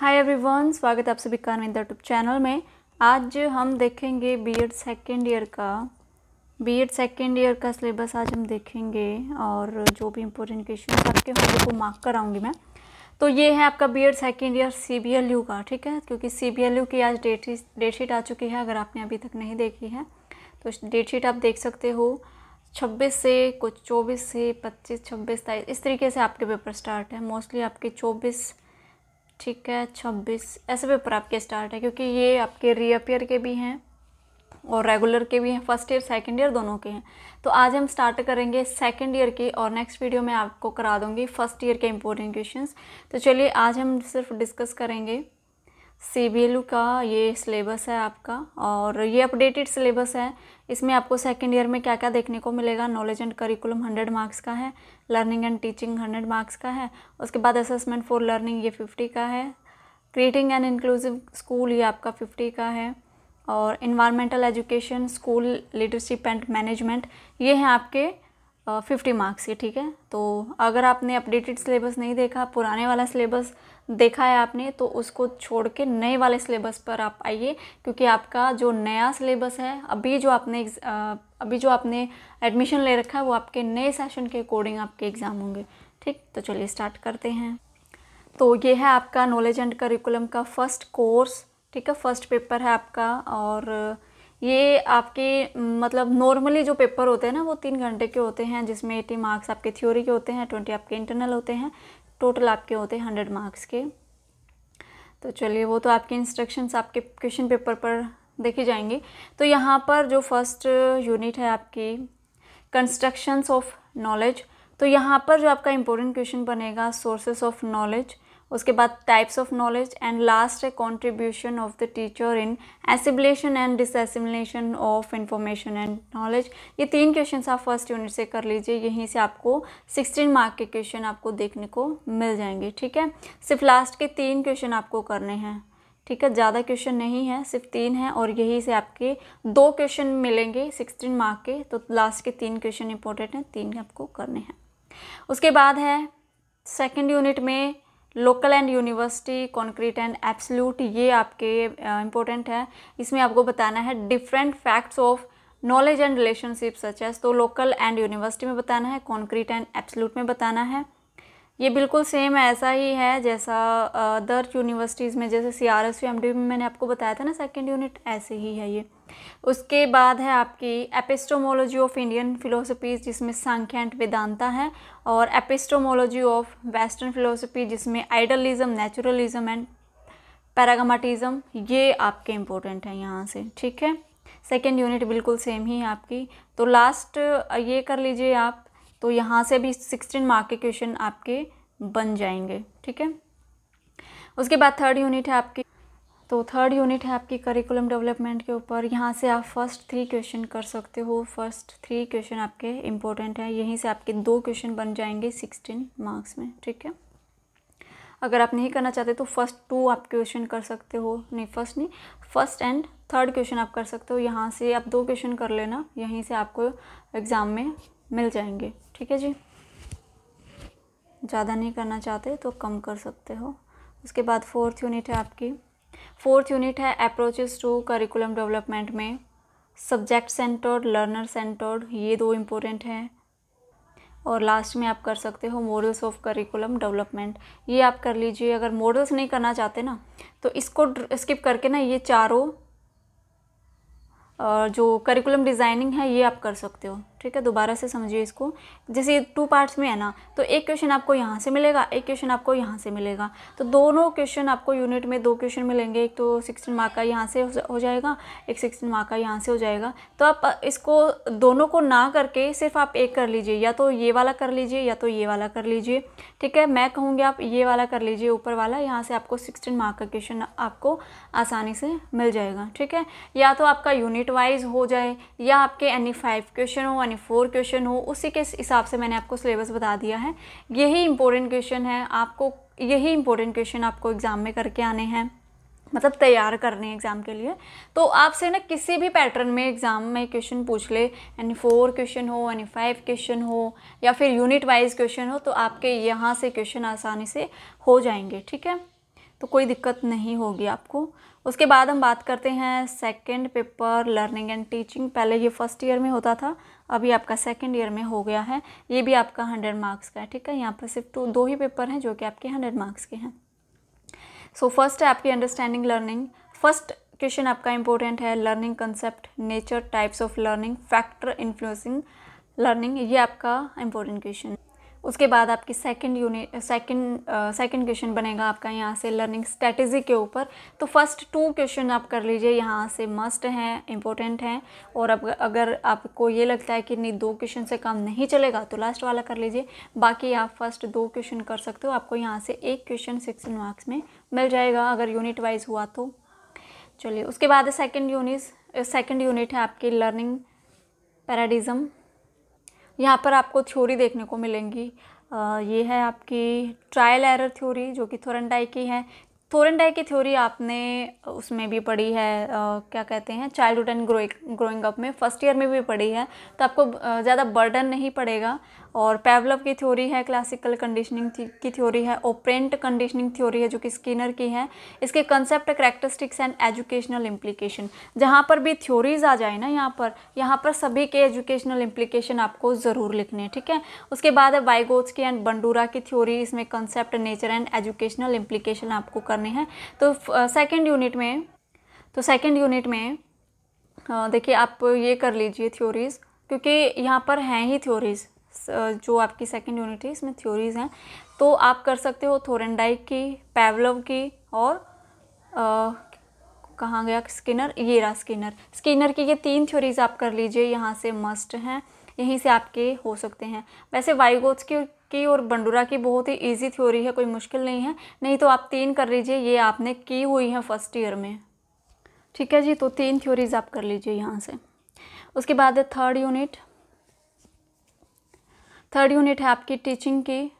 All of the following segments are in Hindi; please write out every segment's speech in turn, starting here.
हाय एवरीवन स्वागत है आप सभी का नविंदर ट्यूब चैनल में आज हम देखेंगे बीएड सेकेंड ईयर का बीएड सेकेंड ईयर का सिलेबस आज हम देखेंगे और जो भी इम्पोर्टेंट क्वेश्चन आपके लोग को मार्क कराऊंगी मैं तो ये है आपका बीएड सेकेंड ईयर सीबीएलयू का ठीक है क्योंकि सीबीएलयू की आज डेट डेट शीट आ चुकी है अगर आपने अभी तक नहीं देखी है तो डेट शीट आप देख सकते हो छब्बीस से कुछ चौबीस से पच्चीस छब्बीस तेईस इस तरीके से आपके पेपर स्टार्ट है मोस्टली आपके चौबीस ठीक है छब्बीस ऐसे पेपर आपके स्टार्ट है क्योंकि ये आपके रीअपियर के भी हैं और रेगुलर के भी हैं फर्स्ट ईयर सेकंड ईयर दोनों के हैं तो आज हम स्टार्ट करेंगे सेकंड ईयर के और नेक्स्ट वीडियो में आपको करा दूंगी फर्स्ट ईयर के इंपॉर्टेंट क्वेश्चंस तो चलिए आज हम सिर्फ डिस्कस करेंगे सी का ये सिलेबस है आपका और ये अपडेटेड सिलेबस है इसमें आपको सेकेंड ईयर में क्या क्या देखने को मिलेगा knowledge and curriculum hundred marks का है learning and teaching hundred marks का है उसके बाद असेसमेंट फॉर लर्निंग ये फिफ्टी का है क्रिएटिंग एंड इंक्लूसिव स्कूल ये आपका फिफ्टी का है और environmental education school leadership and management ये हैं आपके फिफ्टी मार्क्स के ठीक है तो अगर आपने अपडेटेड सिलेबस नहीं देखा पुराने वाला सिलेबस देखा है आपने तो उसको छोड़ के नए वाले सिलेबस पर आप आइए क्योंकि आपका जो नया सिलेबस है अभी जो आपने अभी जो आपने एडमिशन ले रखा है वो आपके नए सेशन के अकॉर्डिंग आपके एग्ज़ाम होंगे ठीक तो चलिए स्टार्ट करते हैं तो ये है आपका नॉलेज एंड करिकुलम का फर्स्ट कोर्स ठीक है फर्स्ट पेपर है आपका और ये आपके मतलब नॉर्मली जो पेपर होते हैं ना वो तीन घंटे के होते हैं जिसमें एटी मार्क्स आपके थ्योरी के होते हैं ट्वेंटी आपके इंटरनल होते हैं टोटल आपके होते हैं हंड्रेड मार्क्स के तो चलिए वो तो आपके इंस्ट्रक्शंस आपके क्वेश्चन पेपर पर देखे जाएंगे तो यहाँ पर जो फर्स्ट यूनिट है आपकी कंस्ट्रक्शंस ऑफ नॉलेज तो यहाँ पर जो आपका इम्पोर्टेंट क्वेश्चन बनेगा सोर्सेस ऑफ नॉलेज उसके बाद types of knowledge and last है contribution of the teacher in assimilation and dissimilation of information and knowledge ये तीन क्वेश्चन आप फर्स्ट यूनिट से कर लीजिए यहीं से आपको सिक्सटीन मार्क के क्वेश्चन आपको देखने को मिल जाएंगे ठीक है सिर्फ लास्ट के तीन क्वेश्चन आपको करने हैं ठीक है ज़्यादा क्वेश्चन नहीं है सिर्फ तीन है और यही से आपके दो क्वेश्चन मिलेंगे सिक्सटीन मार्क के तो लास्ट के तीन क्वेश्चन इंपॉर्टेंट हैं तीन आपको करने हैं उसके बाद है सेकेंड यूनिट में local and university concrete and absolute ये आपके इम्पोर्टेंट uh, है इसमें आपको बताना है different facts of knowledge and relationship such as तो लोकल एंड यूनिवर्सिटी में बताना है कॉन्क्रीट एंड एब्सल्यूट में बताना है ये बिल्कुल सेम ऐसा ही है जैसा अदर यूनिवर्सिटीज़ में जैसे C R S U M D में मैंने आपको बताया था ना सेकेंड यूनिट ऐसे ही है ये उसके बाद है आपकी एपिस्टोमोलॉजी ऑफ इंडियन फिलोसफीज़ जिसमें सांख्या एंड वेदांता है और एपिस्टोमोलॉजी ऑफ वेस्टर्न फिलोसफी जिसमें आइडलिज़म नेचुरलिज़म एंड पैरागमाटिज़म ये आपके इम्पोर्टेंट हैं यहाँ से ठीक है सेकेंड यूनिट बिल्कुल सेम ही है आपकी तो लास्ट ये कर लीजिए आप तो यहाँ से भी सिक्सटीन मार्क के क्वेश्चन आपके बन जाएंगे ठीक है उसके बाद थर्ड यूनिट है आपकी तो थर्ड यूनिट है आपकी करिकुलम डेवलपमेंट के ऊपर यहाँ से आप फर्स्ट थ्री क्वेश्चन कर सकते हो फर्स्ट थ्री क्वेश्चन आपके इम्पोर्टेंट हैं यहीं से आपके दो क्वेश्चन बन जाएंगे सिक्सटीन मार्क्स में ठीक है अगर आप नहीं करना चाहते तो फर्स्ट टू आप क्वेश्चन कर सकते हो नहीं फर्स्ट नहीं फर्स्ट एंड थर्ड क्वेश्चन आप कर सकते हो यहाँ से आप दो क्वेश्चन कर लेना यहीं से आपको एग्ज़ाम में मिल जाएंगे ठीक है जी ज़्यादा नहीं करना चाहते तो कम कर सकते हो उसके बाद फोर्थ यूनिट है आपकी फोर्थ यूनिट है अप्रोचेस टू करिकुलम डेवलपमेंट में सब्जेक्ट सेंटर्ड लर्नर सेंटर्ड ये दो इम्पोर्टेंट हैं और लास्ट में आप कर सकते हो मॉडल्स ऑफ करिकुलम डेवलपमेंट ये आप कर लीजिए अगर मॉडल्स नहीं करना चाहते ना तो इसको स्किप करके ना ये चारों जो करिकुलम डिज़ाइनिंग है ये आप कर सकते हो ठीक है दोबारा से समझिए इसको जैसे टू पार्ट्स में है ना तो एक क्वेश्चन आपको यहाँ से मिलेगा एक क्वेश्चन आपको यहाँ से मिलेगा तो दोनों क्वेश्चन आपको यूनिट में दो क्वेश्चन मिलेंगे एक तो सिक्सटीन मार्क का यहाँ से हो जाएगा एक सिक्सटीन मार्क का यहाँ से हो जाएगा तो आप इसको दोनों को ना करके सिर्फ आप एक कर लीजिए या तो ये वाला कर लीजिए या तो ये वाला कर लीजिए ठीक है मैं कहूँगी आप ये वाला कर लीजिए ऊपर वाला यहाँ से आपको सिक्सटीन मार्क का क्वेश्चन आपको आसानी से मिल जाएगा ठीक है या तो आपका यूनिट वाइज हो जाए या आपके एनी फाइव क्वेश्चन हो यानी फोर क्वेश्चन हो उसी के हिसाब से मैंने आपको सिलेबस बता दिया है यही इंपॉर्टेंट क्वेश्चन है आपको यही इंपॉर्टेंट क्वेश्चन आपको एग्ज़ाम में करके आने हैं मतलब तैयार करने हैं एग्ज़ाम के लिए तो आपसे ना किसी भी पैटर्न में एग्ज़ाम में क्वेश्चन पूछ ले यानी फोर क्वेश्चन हो यानी फाइव क्वेश्चन हो या फिर यूनिट वाइज क्वेश्चन हो तो आपके यहाँ से क्वेश्चन आसानी से हो जाएंगे ठीक है तो कोई दिक्कत नहीं होगी आपको उसके बाद हम बात करते हैं second paper learning and teaching पहले ये फर्स्ट ईयर में होता था अभी आपका सेकेंड ईयर में हो गया है ये भी आपका हंड्रेड मार्क्स का है ठीक है यहाँ पर सिर्फ टू दो ही पेपर हैं जो कि आपके हंड्रेड मार्क्स के हैं सो so, फर्स्ट है आपकी अंडरस्टैंडिंग लर्निंग फर्स्ट क्वेश्चन आपका इंपॉर्टेंट है learning concept nature types of learning factor influencing learning ये आपका इंपॉर्टेंट क्वेश्चन उसके बाद आपकी second unit second second question बनेगा आपका यहाँ से लर्निंग स्ट्रेटजी के ऊपर तो फर्स्ट टू क्वेश्चन आप कर लीजिए यहाँ से मस्ट हैं इम्पोर्टेंट हैं और अब अगर आपको ये लगता है कि नहीं दो क्वेश्चन से काम नहीं चलेगा तो लास्ट वाला कर लीजिए बाकी आप फर्स्ट दो क्वेश्चन कर सकते हो आपको यहाँ से एक क्वेश्चन सिक्सटीन मार्क्स में मिल जाएगा अगर यूनिट वाइज हुआ तो चलिए उसके बाद सेकेंड यूनिट सेकेंड यूनिट है आपकी लर्निंग पैराडिज़म यहाँ पर आपको थ्योरी देखने को मिलेंगी ये है आपकी ट्रायल एरर थ्योरी जो कि थोरनडाई की है थोरनडाई की थ्योरी आपने उसमें भी पढ़ी है आ, क्या कहते हैं चाइल्डहुड एंड ग्रोइंग अप में फर्स्ट ईयर में भी पढ़ी है तो आपको ज़्यादा बर्डन नहीं पड़ेगा और पेवलव की थ्योरी है क्लासिकल कंडीशनिंग की थ्योरी है ओपरेंट कंडीशनिंग थ्योरी है जो कि स्किनर की है इसके concept characteristics and educational implication जहाँ पर भी थ्योरीज आ जाए ना यहाँ पर यहाँ पर सभी के एजुकेशनल इम्प्लीकेशन आपको ज़रूर लिखने हैं ठीक है उसके बाद है वाइगोट्स की एंड बंडूरा की थ्योरी इसमें concept nature and educational implication आपको कर करने हैं तो सेकेंड यूनिट में तो सेकेंड यूनिट में देखिए आप ये कर लीजिए थ्योरीज़ क्योंकि यहाँ पर हैं ही थ्योरीज़ जो आपकी सेकेंड यूनिट है इसमें थ्योरीज़ हैं तो आप कर सकते हो थोरेंडाइक की पैवलव की और कहाँ गया स्किनर ये रहा स्किनर स्किनर की ये तीन थ्योरीज़ आप कर लीजिए यहाँ से मस्ट हैं यहीं से आपके हो सकते हैं वैसे वाइगोट्स की की और बंडूरा की बहुत ही ईजी थ्योरी है कोई मुश्किल नहीं है नहीं तो आप तीन कर लीजिए ये आपने की हुई है फर्स्ट ईयर में ठीक है जी तो तीन थ्योरीज आप कर लीजिए यहाँ से उसके बाद है थर्ड यूनिट थर्ड यूनिट है आपकी टीचिंग की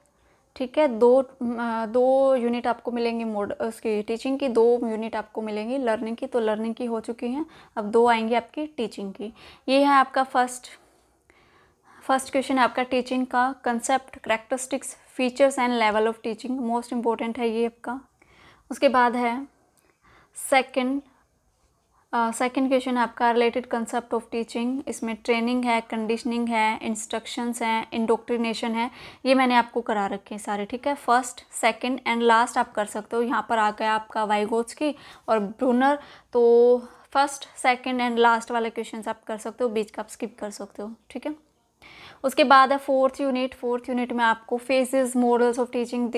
ठीक है दो दो यूनिट आपको मिलेंगी मोड उसकी टीचिंग की दो यूनिट आपको मिलेंगी लर्निंग की तो लर्निंग की हो चुकी हैं अब दो आएंगी आपकी टीचिंग की ये है आपका फर्स्ट फर्स्ट क्वेश्चन है आपका टीचिंग का concept characteristics features and level of teaching most important है ये आपका उसके बाद है सेकंड सेकंड क्वेश्चन है आपका रिलेटेड कंसेप्ट ऑफ टीचिंग इसमें ट्रेनिंग है कंडीशनिंग है इंस्ट्रक्शंस हैं इंडोक्ट्रिनेशन है ये मैंने आपको करा रखे हैं सारे ठीक है फर्स्ट सेकंड एंड लास्ट आप कर सकते हो यहाँ पर आ गया आपका वाइगोट्स की और ब्रूनर तो फर्स्ट सेकंड एंड लास्ट वाले क्वेश्चंस आप कर सकते हो बीच का आप स्किप कर सकते हो ठीक है उसके बाद है फोर्थ यूनिट फोर्थ यूनिट में आपको फेजेस मॉडल्स ऑफ टीचिंग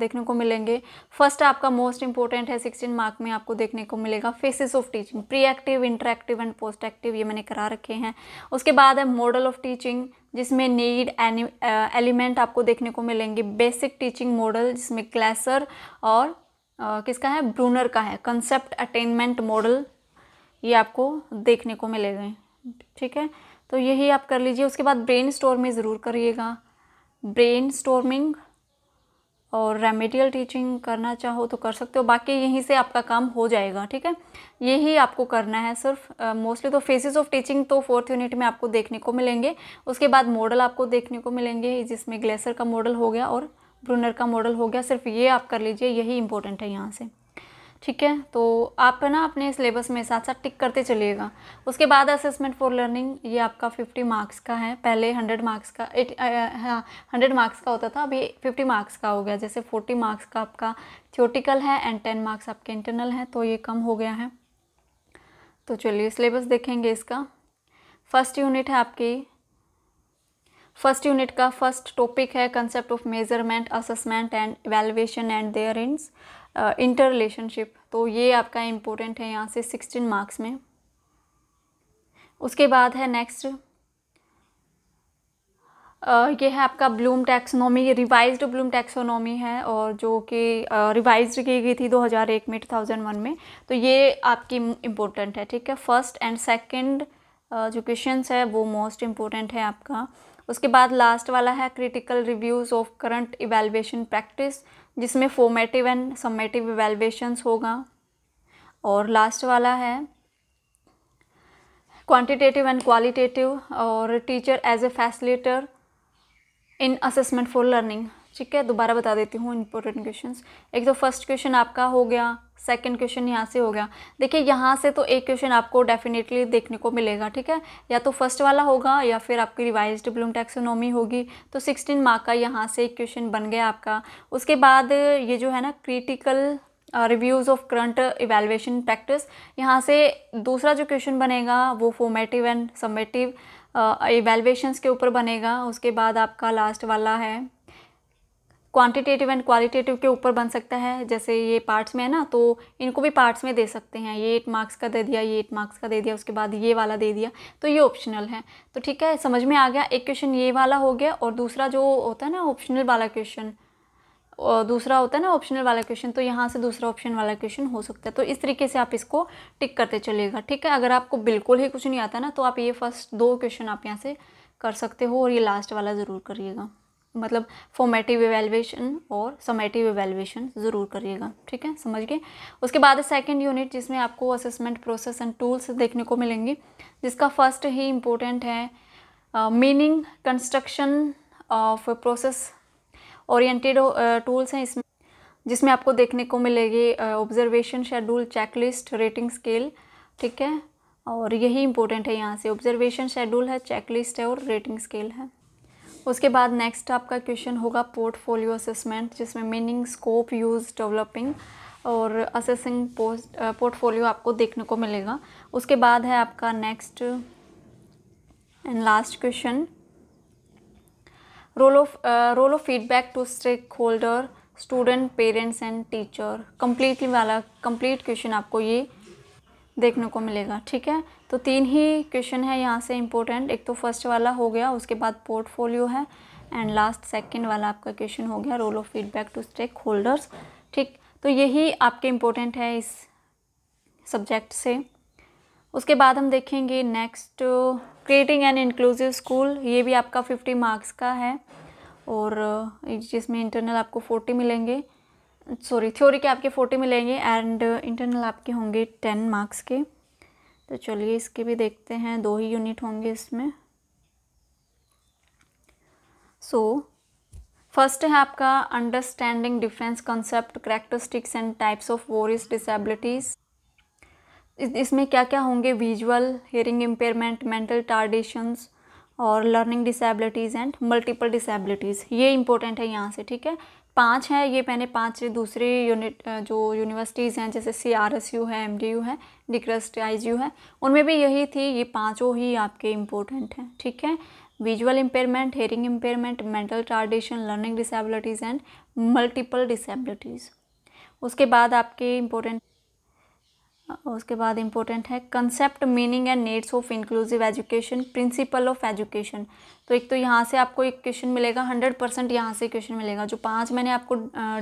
देखने को मिलेंगे फर्स्ट आपका मोस्ट इंपॉर्टेंट है सिक्सटीन मार्क में आपको देखने को मिलेगा phases of teaching pre active interactive and post active ये मैंने करा रखे हैं उसके बाद है मॉडल ऑफ टीचिंग जिसमें नीड एलिमेंट आपको देखने को मिलेंगे बेसिक टीचिंग मॉडल जिसमें क्लैसर और Uh, किसका है ब्रूनर का है कंसेप्ट अटेनमेंट मॉडल ये आपको देखने को मिलेगा ठीक है तो यही आप कर लीजिए उसके बाद ब्रेन स्टोरमिंग ज़रूर करिएगा ब्रेन स्टोरमिंग और रेमेडियल टीचिंग करना चाहो तो कर सकते हो बाकी यहीं से आपका काम हो जाएगा ठीक है यही आपको करना है सिर्फ मोस्टली uh, तो फेसेस ऑफ टीचिंग तो फोर्थ यूनिट में आपको देखने को मिलेंगे उसके बाद मॉडल आपको देखने को मिलेंगे जिसमें ग्लेसर का मॉडल हो गया और ब्रूनर का मॉडल हो गया सिर्फ ये आप कर लीजिए यही इंपॉर्टेंट है यहाँ से ठीक है तो आप ना अपने सिलेबस में साथ साथ टिक करते चलिएगा उसके बाद असेसमेंट फॉर लर्निंग ये आपका फिफ्टी मार्क्स का है पहले हंड्रेड मार्क्स का एट हाँ हंड्रेड मार्क्स का होता था अभी फिफ्टी मार्क्स का हो गया जैसे फोर्टी मार्क्स का आपका थियोटिकल है एंड टेन मार्क्स आपके इंटरनल है तो ये कम हो गया है तो चलिए सिलेबस देखेंगे इसका फर्स्ट यूनिट है आपकी फर्स्ट यूनिट का फर्स्ट टॉपिक है concept of measurement assessment and evaluation and their इंड्स इंटर रिलेशनशिप तो ये आपका इम्पोर्टेंट है यहाँ से सिक्सटीन मार्क्स में उसके बाद है नेक्स्ट ये है आपका Bloom taxonomy revised Bloom taxonomy है और जो कि रिवाइज्ड की गई थी 2001 में 2001 में तो ये आपकी इम्पोर्टेंट है ठीक है फर्स्ट एंड सेकंड जो क्वेश्चन है वो मोस्ट इम्पोर्टेंट है आपका उसके बाद लास्ट वाला है critical reviews of current evaluation practice जिसमें फॉर्मेटिव एंड सम्मेटिव इवेलुएशंस होगा और लास्ट वाला है क्वांटिटेटिव एंड क्वालिटेटिव और teacher as a facilitator in assessment for learning ठीक है दोबारा बता देती हूँ इंपॉर्टेंट क्वेश्चंस एक तो फर्स्ट क्वेश्चन आपका हो गया सेकेंड क्वेश्चन यहाँ से हो गया देखिए यहाँ से तो एक क्वेश्चन आपको डेफिनेटली देखने को मिलेगा ठीक है या तो फर्स्ट वाला होगा या फिर आपकी रिवाइज ब्लूम टैक्सोनॉमी होगी तो सिक्सटीन मार्क का यहाँ से एक क्वेश्चन बन गया आपका उसके बाद ये जो है ना critical reviews of current evaluation practice यहाँ से दूसरा जो क्वेश्चन बनेगा वो फॉर्मेटिव एंड समेटिव इवेलुएशंस के ऊपर बनेगा उसके बाद आपका लास्ट वाला है क्वांटिटेटिव एंड क्वालिटेटिव के ऊपर बन सकता है जैसे ये पार्ट्स में है ना तो इनको भी पार्ट्स में दे सकते हैं ये एट मार्क्स का दे दिया ये एट मार्क्स का दे दिया उसके बाद ये वाला दे दिया तो ये ऑप्शनल है तो ठीक है समझ में आ गया एक क्वेश्चन ये वाला हो गया और दूसरा जो होता है ना ऑप्शनल वाला क्वेश्चन दूसरा होता है ना ऑप्शनल वाला क्वेश्चन तो यहाँ से दूसरा ऑप्शन वाला क्वेश्चन हो सकता है तो इस तरीके से आप इसको टिक करते चलिएगा ठीक है अगर आपको बिल्कुल ही कुछ नहीं आता ना तो आप ये फर्स्ट दो क्वेश्चन आप यहाँ से कर सकते हो और ये लास्ट वाला ज़रूर करिएगा मतलब फॉर्मेटिव एवेलुएशन और समेटिव एवेलुएशन ज़रूर करिएगा ठीक है समझ गए उसके बाद सेकंड यूनिट जिसमें आपको असेसमेंट प्रोसेस एंड टूल्स देखने को मिलेंगे जिसका फर्स्ट ही इम्पोर्टेंट है meaning construction of process oriented tools हैं इसमें जिसमें आपको देखने को मिलेगी observation schedule checklist rating scale ठीक है और यही इम्पोर्टेंट है यहाँ से ऑब्जर्वेशन शेड्यूल है चेकलिस्ट है और रेटिंग स्केल है उसके बाद नेक्स्ट आपका क्वेश्चन होगा पोर्टफोलियो असेसमेंट जिसमें मीनिंग स्कोप यूज़ डेवलपिंग और असेसिंग पोस्ट पोर्टफोलियो आपको देखने को मिलेगा उसके बाद है आपका next and last question role of role of feedback to stakeholder student parents and teacher completely वाला कंप्लीट क्वेश्चन आपको ये देखने को मिलेगा ठीक है तो तीन ही क्वेश्चन है यहाँ से इम्पोर्टेंट एक तो फर्स्ट वाला हो गया उसके बाद पोर्टफोलियो है एंड लास्ट सेकेंड वाला आपका क्वेश्चन हो गया role of feedback to stakeholders ठीक तो यही आपके इम्पोर्टेंट है इस सब्जेक्ट से उसके बाद हम देखेंगे next creating an inclusive school ये भी आपका फिफ्टी मार्क्स का है और जिसमें इंटरनल आपको फोर्टी मिलेंगे सॉरी थ्योरी के आपके फोर्टी मिलेंगे एंड इंटरनल आपके होंगे टेन मार्क्स के तो चलिए इसके भी देखते हैं दो ही यूनिट होंगे इसमें सो फर्स्ट है आपका understanding difference concept characteristics and types of various disabilities इसमें क्या क्या होंगे visual hearing impairment mental retardations और learning disabilities and multiple disabilities ये इंपॉर्टेंट है यहाँ से ठीक है पांच हैं ये मैंने पांच दूसरे यूनिट जो यूनिवर्सिटीज़ हैं जैसे सी आर एस यू है एम डी यू है डिक्रस्ट आई जी यू है उनमें भी यही थी ये पांचों ही आपके इम्पोर्टेंट हैं ठीक है visual impairment hearing impairment mental retardation learning disabilities and multiple disabilities उसके बाद आपके इम्पोर्टेंट उसके बाद इम्पोर्टेंट है concept meaning and needs of inclusive education principle of education तो एक तो यहाँ से आपको एक क्वेश्चन मिलेगा हंड्रेड परसेंट यहाँ से क्वेश्चन मिलेगा जो पांच मैंने आपको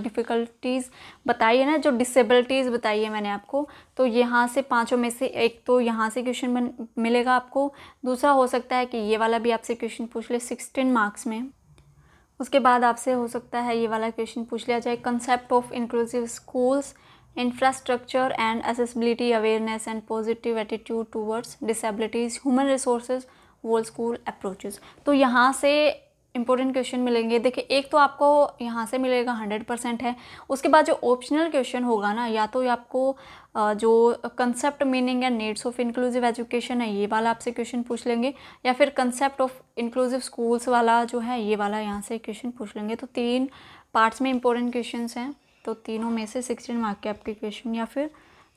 डिफ़िकल्टीज़ बताई है ना जो डिसेबिलिटीज़ बताई है मैंने आपको तो यहाँ से पांचों में से एक तो यहाँ से क्वेश्चन मिलेगा आपको दूसरा हो सकता है कि ये वाला भी आपसे क्वेश्चन पूछ ले सिक्सटीन मार्क्स में उसके बाद आपसे हो सकता है ये वाला क्वेश्चन पूछ लिया जाए concept of inclusive schools infrastructure and accessibility awareness and positive attitude towards disabilities human resources world school approaches तो यहाँ से इंपॉर्टेंट क्वेश्चन मिलेंगे देखिए एक तो आपको यहाँ से मिलेगा हंड्रेड परसेंट है उसके बाद जो ऑप्शनल क्वेश्चन होगा ना या तो आपको जो concept meaning and needs of inclusive education है ये वाला आपसे क्वेश्चन पूछ लेंगे या फिर कंसेप्ट ऑफ इंक्लूसिव स्कूल्स वाला जो है ये वाला यहाँ से क्वेश्चन पूछ लेंगे तो तीन पार्ट्स में इंपॉर्टेंट क्वेश्चन हैं तो तीनों में से सिक्सटीन मार्क के आपके क्वेश्चन या फिर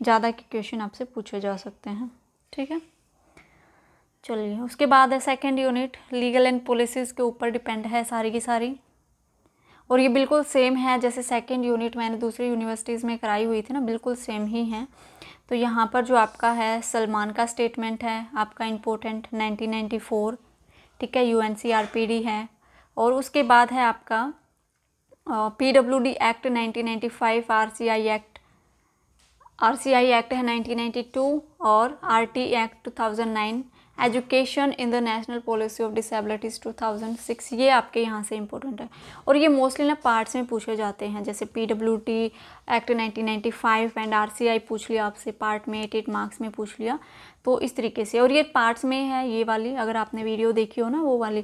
ज़्यादा के क्वेश्चन आपसे पूछे जा सकते हैं ठीक है चलिए उसके बाद है second unit legal and policies के ऊपर डिपेंड है सारी की सारी और ये बिल्कुल सेम है जैसे सेकेंड यूनिट मैंने दूसरी यूनिवर्सिटीज़ में कराई हुई थी ना बिल्कुल सेम ही है तो यहाँ पर जो आपका है सलमान का स्टेटमेंट है आपका इम्पोर्टेंट 1994 ठीक है यू है और उसके बाद है आपका P W D act C I act I act है नाइनटीन और RT act 2009 education in the national policy of disabilities 2006 ये आपके यहाँ से इम्पोर्टेंट है और ये मोस्टली ना पार्ट्स में पूछे जाते हैं जैसे P W T act 1995 and RCI पूछ लिया आपसे पार्ट में एट एट मार्क्स में पूछ लिया तो इस तरीके से और ये पार्ट्स में है ये वाली अगर आपने वीडियो देखी हो ना वो वाली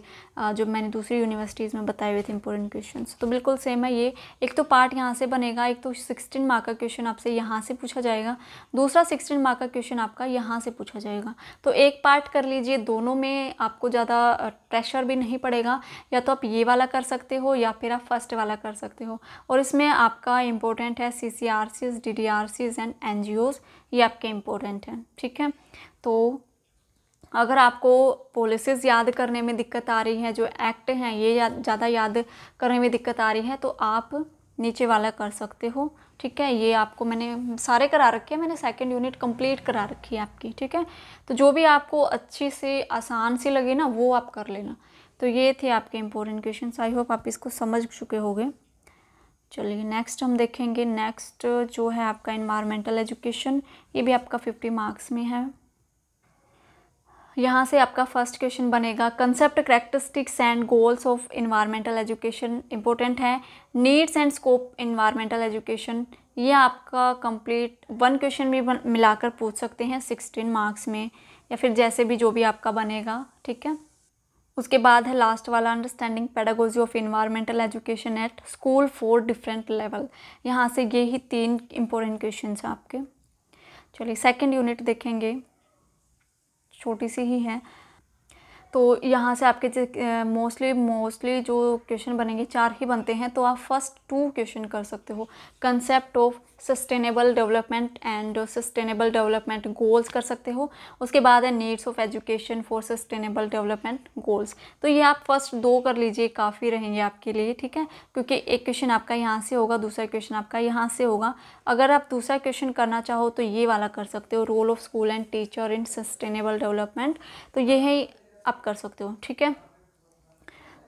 जो मैंने दूसरी यूनिवर्सिटीज़ में बताए हुए थे इंपॉर्टेंट क्वेश्चन तो बिल्कुल सेम है ये एक तो पार्ट यहाँ से बनेगा एक तो सिक्सटीन मार्क का क्वेश्चन आपसे यहाँ से पूछा जाएगा दूसरा सिक्सटीन मार्क का क्वेश्चन आपका यहाँ से पूछा जाएगा तो एक पार्ट कर लीजिए दोनों में आपको ज़्यादा प्रेशर भी नहीं पड़ेगा या तो आप ये वाला कर सकते हो या फिर आप फर्स्ट वाला कर सकते हो और इसमें आपका इम्पोर्टेंट है है C C R Cs D D R Cs and N G Os ये आपके इम्पोर्टेंट हैं ठीक है तो अगर आपको पॉलिसीज़ याद करने में दिक्कत आ रही है जो एक्ट हैं ये ज़्यादा याद करने में दिक्कत आ रही है तो आप नीचे वाला कर सकते हो ठीक है ये आपको मैंने सारे करा रखे हैं मैंने सेकंड यूनिट कंप्लीट करा रखी है आपकी ठीक है तो जो भी आपको अच्छी से आसान सी लगे ना वो आप कर लेना तो ये थे आपके इंपॉर्टेंट क्वेश्चन आई होप आप इसको समझ चुके होंगे चलिए नेक्स्ट हम देखेंगे नेक्स्ट जो है आपका इन्वायरमेंटल एजुकेशन ये भी आपका फिफ्टी मार्क्स में है यहाँ से आपका फर्स्ट क्वेश्चन बनेगा concept characteristics and goals of environmental education important है needs and scope environmental education ये आपका कंप्लीट वन क्वेश्चन भी मिलाकर पूछ सकते हैं सिक्सटीन मार्क्स में या फिर जैसे भी जो भी आपका बनेगा ठीक है उसके बाद है लास्ट वाला understanding pedagogy of environmental education at school for different level यहाँ से ये ही तीन इंपॉर्टेंट क्वेश्चन हैं आपके चलिए सेकेंड यूनिट देखेंगे छोटी सी ही है तो यहाँ से आपके मोस्टली मोस्टली जो क्वेश्चन बनेंगे चार ही बनते हैं तो आप फर्स्ट टू क्वेश्चन कर सकते हो concept of sustainable development and sustainable development goals कर सकते हो उसके बाद है needs of education for sustainable development goals तो ये आप फर्स्ट दो कर लीजिए काफ़ी रहेंगे आपके लिए ठीक है क्योंकि एक क्वेश्चन आपका यहाँ से होगा दूसरा क्वेश्चन आपका यहाँ से होगा अगर आप दूसरा क्वेश्चन करना चाहो तो ये वाला कर सकते हो role of school and teacher in sustainable development तो यही आप कर सकते हो ठीक है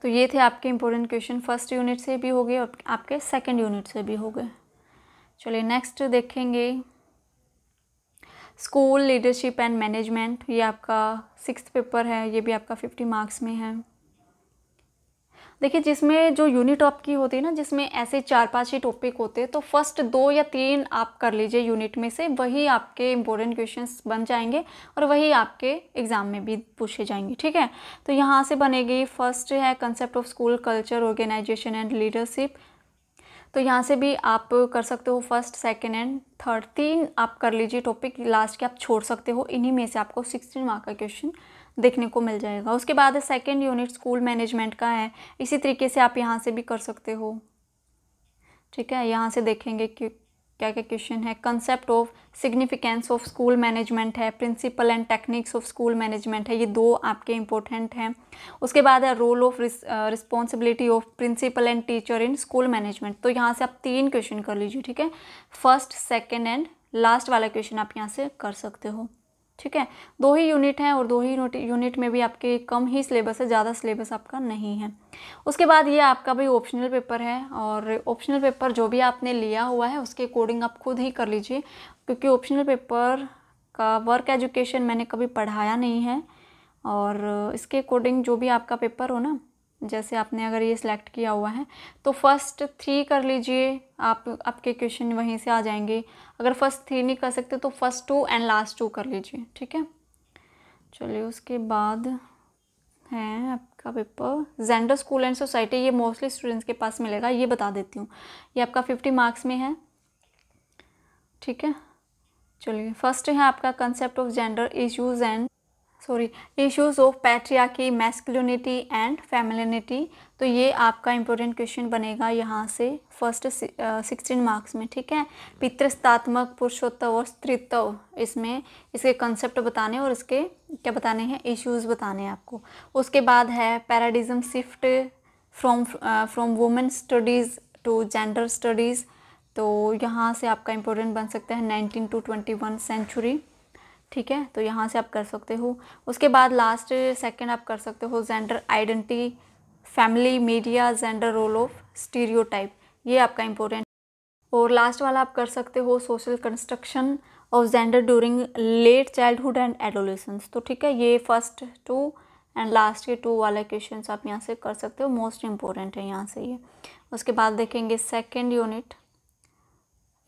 तो ये थे आपके इम्पोर्टेंट क्वेश्चन फर्स्ट यूनिट से भी हो गए और आपके सेकेंड यूनिट से भी हो गए चलिए नेक्स्ट देखेंगे स्कूल लीडरशिप एंड मैनेजमेंट ये आपका सिक्स पेपर है ये भी आपका फिफ्टी मार्क्स में है देखिए जिसमें जो यूनिट आपकी होती है ना जिसमें ऐसे चार पांच ही टॉपिक होते हैं तो फर्स्ट दो या तीन आप कर लीजिए यूनिट में से वही आपके इंपॉर्टेंट क्वेश्चन बन जाएंगे और वही आपके एग्ज़ाम में भी पूछे जाएंगे ठीक है तो यहाँ से बनेगी फर्स्ट है concept of school culture organisation and leadership तो यहाँ से भी आप कर सकते हो फर्स्ट सेकेंड एंड थर्ड तीन आप कर लीजिए टॉपिक लास्ट के आप छोड़ सकते हो इन्हीं में से आपको सिक्सटीन मार्क का क्वेश्चन देखने को मिल जाएगा उसके बाद है सेकेंड यूनिट स्कूल मैनेजमेंट का है इसी तरीके से आप यहाँ से भी कर सकते हो ठीक है यहाँ से देखेंगे कि क्या क्या क्वेश्चन है concept of significance of school management है principle and techniques of school management है ये दो आपके इंपॉर्टेंट हैं उसके बाद है role of responsibility of principal and teacher in school management तो यहाँ से आप तीन क्वेश्चन कर लीजिए ठीक है फर्स्ट सेकेंड एंड लास्ट वाला क्वेश्चन आप यहाँ से कर सकते हो ठीक है दो ही यूनिट हैं और दो ही यूनिट में भी आपके कम ही सिलेबस है ज़्यादा सिलेबस आपका नहीं है उसके बाद ये आपका भी ऑप्शनल पेपर है और ऑप्शनल पेपर जो भी आपने लिया हुआ है उसके अकॉर्डिंग आप खुद ही कर लीजिए क्योंकि ऑप्शनल पेपर का वर्क एजुकेशन मैंने कभी पढ़ाया नहीं है और इसके अकॉर्डिंग जो भी आपका पेपर हो ना जैसे आपने अगर ये सिलेक्ट किया हुआ है तो फर्स्ट थ्री कर लीजिए आप आपके क्वेश्चन वहीं से आ जाएंगे अगर फर्स्ट थ्री नहीं कर सकते तो first two and last two कर लीजिए ठीक है चलिए उसके बाद है आपका paper gender school and society ये मोस्टली स्टूडेंट्स के पास मिलेगा ये बता देती हूँ ये आपका फिफ्टी मार्क्स में है ठीक है चलिए फर्स्ट है आपका concept of gender issues and sorry issues of patriarchy masculinity and femininity तो ये आपका इम्पोर्टेंट क्वेश्चन बनेगा यहाँ से फर्स्ट सिक्सटीन मार्क्स में ठीक है पितृस्तात्मक पुरुषोत्तव और स्त्रीत्व इसमें इसके कंसेप्ट बताने और इसके क्या बताने हैं इश्यूज बताने हैं आपको उसके बाद है paradigm shift from from women studies to gender studies तो यहाँ से आपका इम्पोर्टेंट बन सकता है nineteen to twenty one century ठीक है तो यहाँ से आप कर सकते हो उसके बाद लास्ट सेकंड आप कर सकते हो gender identity family media gender role of stereotype ये आपका इम्पोर्टेंट और लास्ट वाला आप कर सकते हो social construction of gender during late childhood and adolescence तो ठीक है ये फर्स्ट टू एंड लास्ट के टू वाले क्वेश्चन आप यहाँ से कर सकते हो मोस्ट इम्पोर्टेंट है यहाँ से ये उसके बाद देखेंगे सेकेंड यूनिट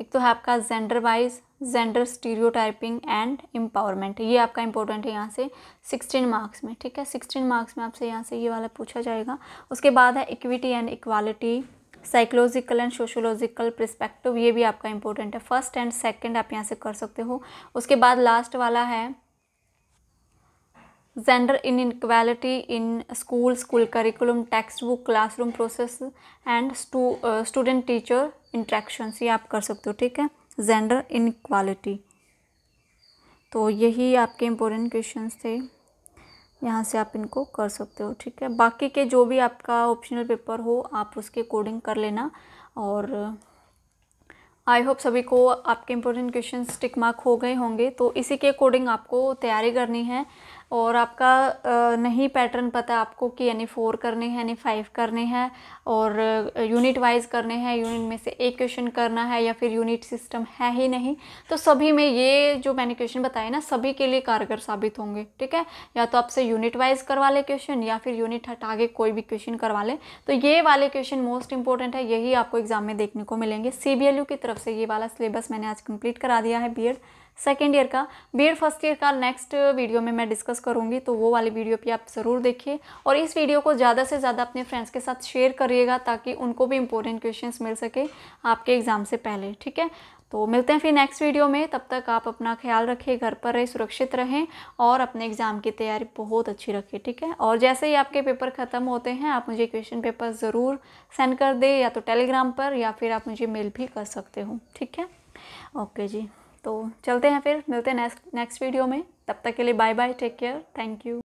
एक तो है आपका gender wise gender stereotyping and empowerment ये आपका इंपॉर्टेंट है यहाँ से सिक्सटीन मार्क्स में ठीक है सिक्सटीन मार्क्स में आपसे यहाँ से ये वाला पूछा जाएगा उसके बाद है equity and equality psychological and sociological perspective ये भी आपका इंपॉर्टेंट है फर्स्ट एंड सेकेंड आप यहाँ से कर सकते हो उसके बाद लास्ट वाला है gender inequality in school school curriculum textbook classroom process and student teacher interaction ये आप कर सकते हो ठीक है जेंडर इनक्वालिटी तो यही आपके इम्पोर्टेंट क्वेश्चन थे यहाँ से आप इनको कर सकते हो ठीक है बाकी के जो भी आपका ऑप्शनल पेपर हो आप उसके कोडिंग कर लेना और आई होप सभी को आपके इम्पोर्टेंट क्वेश्चन टिक मार्क हो गए होंगे तो इसी के अकॉर्डिंग आपको तैयारी करनी है और आपका नहीं पैटर्न पता आपको कि यानी फोर करने हैं यानी फाइव करने हैं और यूनिट वाइज करने हैं यूनिट में से एक क्वेश्चन करना है या फिर यूनिट सिस्टम है ही नहीं तो सभी में ये जो मैंने क्वेश्चन बताए ना सभी के लिए कारगर साबित होंगे ठीक है या तो आपसे यूनिट वाइज करवा लें क्वेश्चन या फिर यूनिट हटा के कोई भी क्वेश्चन करवा लें तो ये वाले क्वेश्चन मोस्ट इंपॉर्टेंट है यही आपको एग्जाम में देखने को मिलेंगे सी की तरफ से ये वाला सिलेबस मैंने आज कंप्लीट करा दिया है बी सेकेंड ईयर का बी फर्स्ट ईयर का नेक्स्ट वीडियो में मैं डिस्कस करूँगी तो वो वाली वीडियो भी आप ज़रूर देखिए और इस वीडियो को ज़्यादा से ज़्यादा अपने फ्रेंड्स के साथ शेयर करिएगा ताकि उनको भी इंपॉर्टेंट क्वेश्चन मिल सके आपके एग्ज़ाम से पहले ठीक है तो मिलते हैं फिर नेक्स्ट वीडियो में तब तक आप अपना ख्याल रखें घर पर रहें सुरक्षित रहें और अपने एग्ज़ाम की तैयारी बहुत अच्छी रखें ठीक है और जैसे ही आपके पेपर ख़त्म होते हैं आप मुझे क्वेश्चन पेपर ज़रूर सेंड कर दें या तो टेलीग्राम पर या फिर आप मुझे मेल भी कर सकते हो ठीक है ओके जी तो चलते हैं फिर मिलते हैं नेक्स्ट नेक्स्ट वीडियो में तब तक के लिए bye bye take care thank you